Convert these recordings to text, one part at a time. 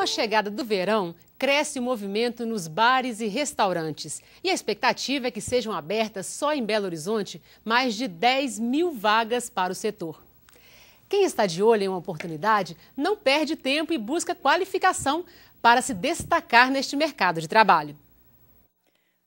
a chegada do verão, cresce o movimento nos bares e restaurantes. E a expectativa é que sejam abertas só em Belo Horizonte mais de 10 mil vagas para o setor. Quem está de olho em uma oportunidade não perde tempo e busca qualificação para se destacar neste mercado de trabalho.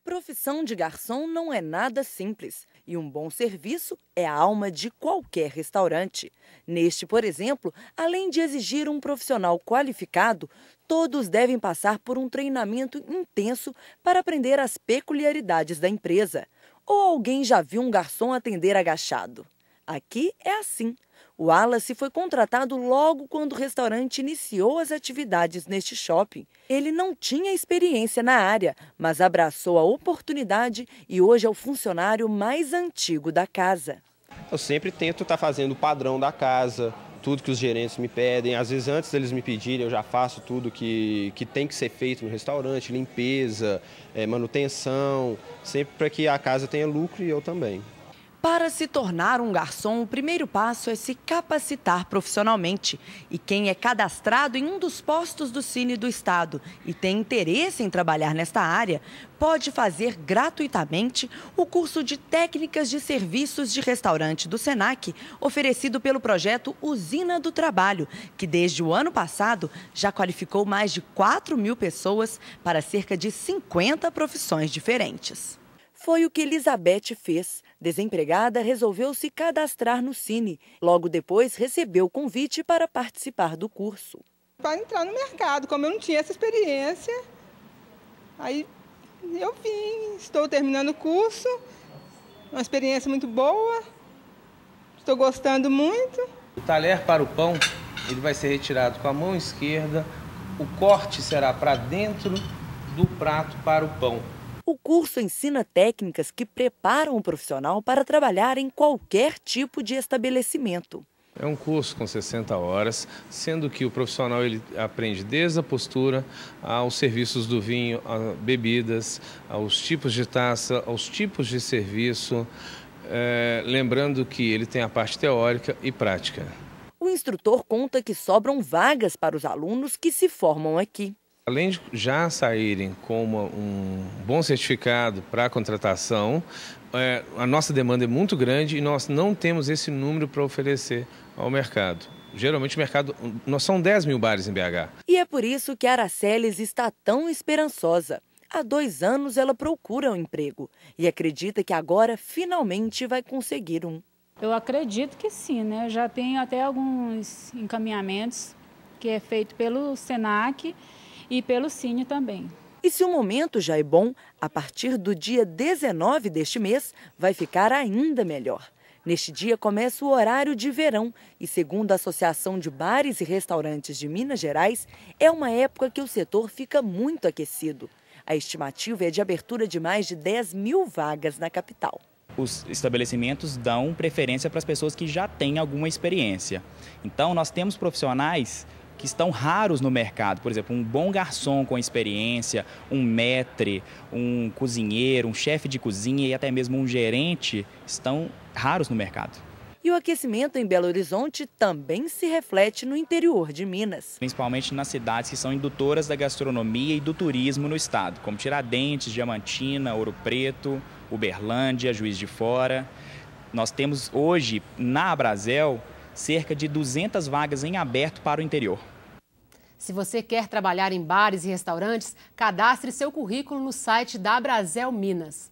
Profissão de garçom não é nada simples. E um bom serviço é a alma de qualquer restaurante. Neste, por exemplo, além de exigir um profissional qualificado, todos devem passar por um treinamento intenso para aprender as peculiaridades da empresa. Ou alguém já viu um garçom atender agachado? Aqui é assim. O Wallace foi contratado logo quando o restaurante iniciou as atividades neste shopping. Ele não tinha experiência na área, mas abraçou a oportunidade e hoje é o funcionário mais antigo da casa. Eu sempre tento estar tá fazendo o padrão da casa, tudo que os gerentes me pedem. Às vezes, antes deles me pedirem, eu já faço tudo que, que tem que ser feito no restaurante, limpeza, é, manutenção, sempre para que a casa tenha lucro e eu também. Para se tornar um garçom, o primeiro passo é se capacitar profissionalmente. E quem é cadastrado em um dos postos do Cine do Estado e tem interesse em trabalhar nesta área, pode fazer gratuitamente o curso de técnicas de serviços de restaurante do SENAC, oferecido pelo projeto Usina do Trabalho, que desde o ano passado já qualificou mais de 4 mil pessoas para cerca de 50 profissões diferentes. Foi o que Elizabeth fez Desempregada, resolveu se cadastrar no Cine. Logo depois, recebeu o convite para participar do curso. Para entrar no mercado, como eu não tinha essa experiência, aí eu vim, estou terminando o curso, uma experiência muito boa, estou gostando muito. O talher para o pão, ele vai ser retirado com a mão esquerda, o corte será para dentro do prato para o pão. O curso ensina técnicas que preparam o profissional para trabalhar em qualquer tipo de estabelecimento. É um curso com 60 horas, sendo que o profissional ele aprende desde a postura aos serviços do vinho, a bebidas, aos tipos de taça, aos tipos de serviço, é, lembrando que ele tem a parte teórica e prática. O instrutor conta que sobram vagas para os alunos que se formam aqui. Além de já saírem com uma, um bom certificado para a contratação, é, a nossa demanda é muito grande e nós não temos esse número para oferecer ao mercado. Geralmente o mercado, nós são 10 mil bares em BH. E é por isso que a Araceles está tão esperançosa. Há dois anos ela procura um emprego e acredita que agora finalmente vai conseguir um. Eu acredito que sim, né? Eu já tenho até alguns encaminhamentos que é feito pelo SENAC e pelo Cine também. E se o momento já é bom, a partir do dia 19 deste mês vai ficar ainda melhor. Neste dia começa o horário de verão e, segundo a Associação de Bares e Restaurantes de Minas Gerais, é uma época que o setor fica muito aquecido. A estimativa é de abertura de mais de 10 mil vagas na capital os estabelecimentos dão preferência para as pessoas que já têm alguma experiência. Então, nós temos profissionais que estão raros no mercado. Por exemplo, um bom garçom com experiência, um maître, um cozinheiro, um chefe de cozinha e até mesmo um gerente estão raros no mercado. E o aquecimento em Belo Horizonte também se reflete no interior de Minas. Principalmente nas cidades que são indutoras da gastronomia e do turismo no estado, como Tiradentes, Diamantina, Ouro Preto, Uberlândia, Juiz de Fora. Nós temos hoje na Abrazel cerca de 200 vagas em aberto para o interior. Se você quer trabalhar em bares e restaurantes, cadastre seu currículo no site da Brasel Minas.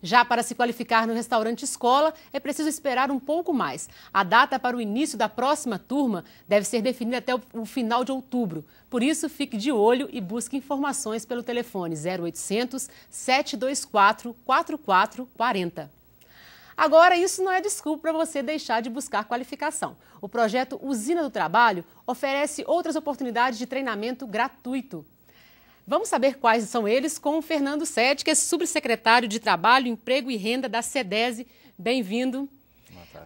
Já para se qualificar no restaurante escola, é preciso esperar um pouco mais. A data para o início da próxima turma deve ser definida até o final de outubro. Por isso, fique de olho e busque informações pelo telefone 0800 724 4440. Agora, isso não é desculpa para você deixar de buscar qualificação. O projeto Usina do Trabalho oferece outras oportunidades de treinamento gratuito. Vamos saber quais são eles com o Fernando Sete, que é subsecretário de Trabalho, Emprego e Renda da SEDESE. Bem-vindo.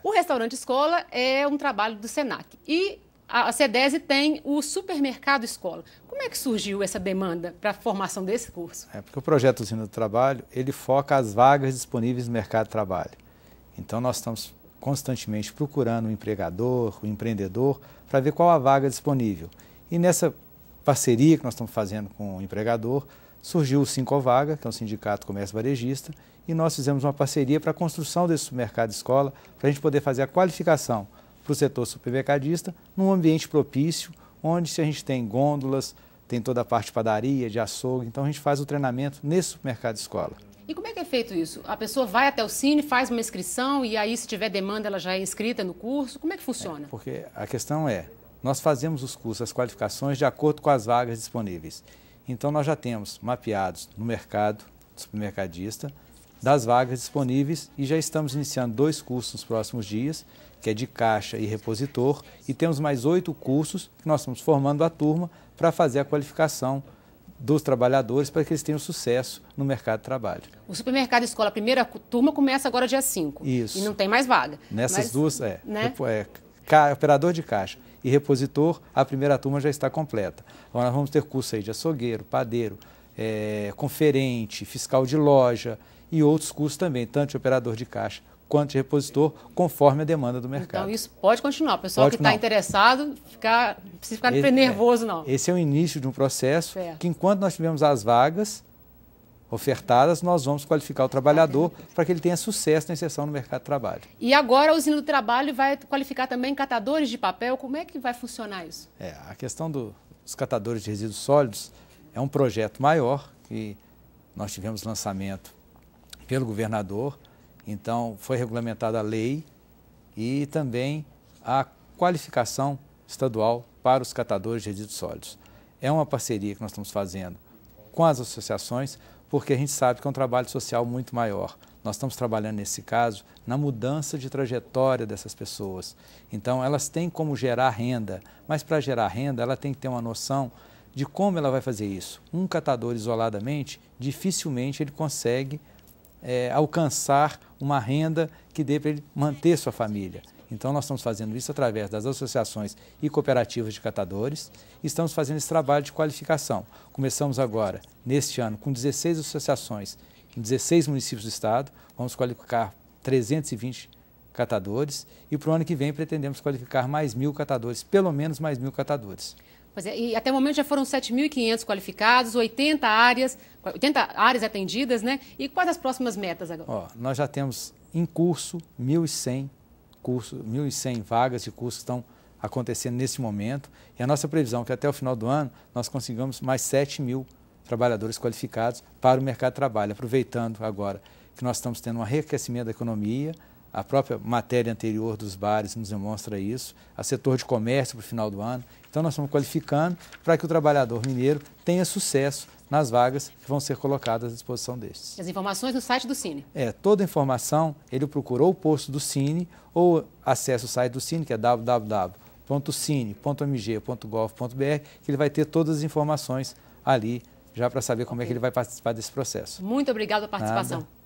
O restaurante escola é um trabalho do SENAC e a SEDESE tem o supermercado escola. Como é que surgiu essa demanda para a formação desse curso? É porque o projeto Usina do Trabalho, ele foca as vagas disponíveis no mercado de trabalho. Então, nós estamos constantemente procurando o empregador, o empreendedor, para ver qual a vaga disponível. E nessa parceria que nós estamos fazendo com o empregador, surgiu o Cinco Vaga, que é um sindicato comércio varejista, e nós fizemos uma parceria para a construção desse supermercado de escola, para a gente poder fazer a qualificação para o setor supermercadista num ambiente propício, onde se a gente tem gôndolas, tem toda a parte de padaria, de açougue, então a gente faz o treinamento nesse supermercado de escola. E como é que é feito isso? A pessoa vai até o Cine, faz uma inscrição e aí, se tiver demanda, ela já é inscrita no curso? Como é que funciona? É, porque a questão é, nós fazemos os cursos, as qualificações, de acordo com as vagas disponíveis. Então, nós já temos mapeados no mercado, do supermercadista, das vagas disponíveis e já estamos iniciando dois cursos nos próximos dias, que é de caixa e repositor, e temos mais oito cursos que nós estamos formando a turma para fazer a qualificação dos trabalhadores para que eles tenham sucesso no mercado de trabalho. O supermercado escola, a primeira turma começa agora dia 5. Isso. E não tem mais vaga. Nessas Mas, duas, é, né? é, Operador de caixa e repositor, a primeira turma já está completa. Agora nós vamos ter curso aí de açougueiro, padeiro, é, conferente, fiscal de loja e outros cursos também, tanto de operador de caixa quanto de repositor, conforme a demanda do mercado. Então, isso pode continuar. O pessoal pode que está interessado, ficar, não precisa ficar esse, é, nervoso, não. Esse é o início de um processo certo. É. que, enquanto nós tivermos as vagas ofertadas, nós vamos qualificar o trabalhador para que ele tenha sucesso na inserção no mercado de trabalho. E agora a usina do trabalho vai qualificar também catadores de papel. Como é que vai funcionar isso? É, a questão do, dos catadores de resíduos sólidos é um projeto maior que nós tivemos lançamento pelo governador então, foi regulamentada a lei e também a qualificação estadual para os catadores de resíduos sólidos. É uma parceria que nós estamos fazendo com as associações, porque a gente sabe que é um trabalho social muito maior. Nós estamos trabalhando, nesse caso, na mudança de trajetória dessas pessoas. Então, elas têm como gerar renda, mas para gerar renda, ela tem que ter uma noção de como ela vai fazer isso. Um catador isoladamente, dificilmente ele consegue é, alcançar uma renda que dê para ele manter sua família. Então, nós estamos fazendo isso através das associações e cooperativas de catadores. E estamos fazendo esse trabalho de qualificação. Começamos agora, neste ano, com 16 associações em 16 municípios do estado. Vamos qualificar 320 catadores. E para o ano que vem, pretendemos qualificar mais mil catadores, pelo menos mais mil catadores. Pois é, e até o momento já foram 7.500 qualificados, 80 áreas, 80 áreas atendidas, né? E quais as próximas metas agora? Ó, nós já temos em curso 1.100 cursos, 1.100 vagas de curso que estão acontecendo nesse momento. E a nossa previsão é que até o final do ano nós consigamos mais 7 mil trabalhadores qualificados para o mercado de trabalho, aproveitando agora que nós estamos tendo um arrequecimento da economia, a própria matéria anterior dos bares nos demonstra isso, a setor de comércio para o final do ano. Então nós estamos qualificando para que o trabalhador mineiro tenha sucesso nas vagas que vão ser colocadas à disposição destes. As informações no site do Cine. É, toda a informação, ele procurou o posto do Cine ou acessa o site do Cine, que é www.cine.mg.gov.br, que ele vai ter todas as informações ali já para saber como okay. é que ele vai participar desse processo. Muito obrigado pela participação. Nada.